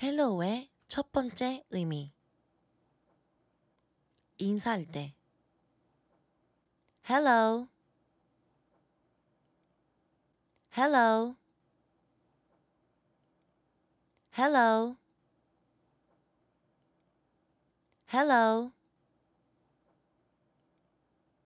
헬로우의 첫 번째 의미 인사할 때 Hello Hello Hello Hello